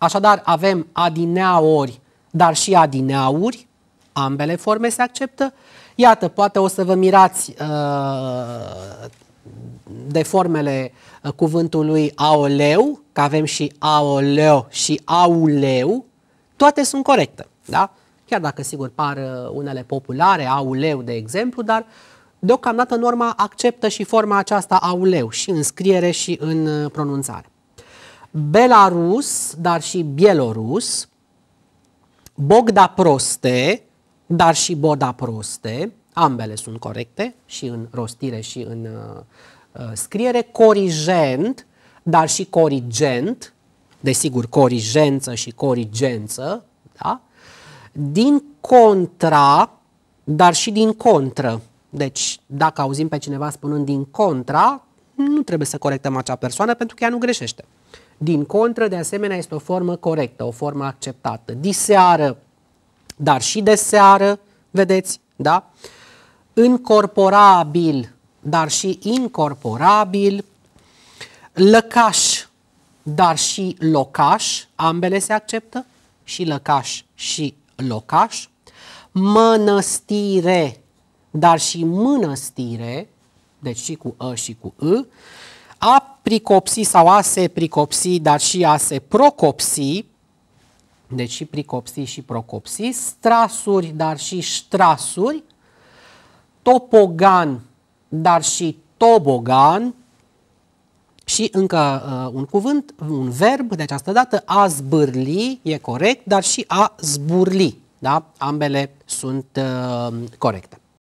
Așadar, avem adineauri, dar și adineauri, ambele forme se acceptă. Iată, poate o să vă mirați uh, de formele uh, cuvântului aoleu, că avem și aoleu și auleu, toate sunt corecte, da? Chiar dacă, sigur, par uh, unele populare, auleu, de exemplu, dar deocamdată norma acceptă și forma aceasta auleu, și în scriere și în uh, pronunțare. Belarus, dar și Bielorus, Bogda Proste, dar și Boda Proste, ambele sunt corecte și în rostire și în uh, uh scriere, corigent, dar și corigent, desigur, corigență și corigență, da? din contra, dar și din contră. Deci, dacă auzim pe cineva spunând din contra, nu trebuie să corectăm acea persoană pentru că ea nu greșește. Din contră, de asemenea, este o formă corectă, o formă acceptată. Diseară, dar și de seară, vedeți, da? Încorporabil, dar și incorporabil. Lăcaș, dar și locaș, ambele se acceptă, și lăcaș și locaș. Mănăstire, dar și mănăstire, deci și cu ă și cu î, a pricopsi sau a se pricopsi, dar și a se procopsi, deci și pricopsi și procopsi, strasuri, dar și strasuri, topogan, dar și tobogan, și încă uh, un cuvânt, un verb, de această dată, a zbârli e corect, dar și a zburli. Da? Ambele sunt uh, corecte.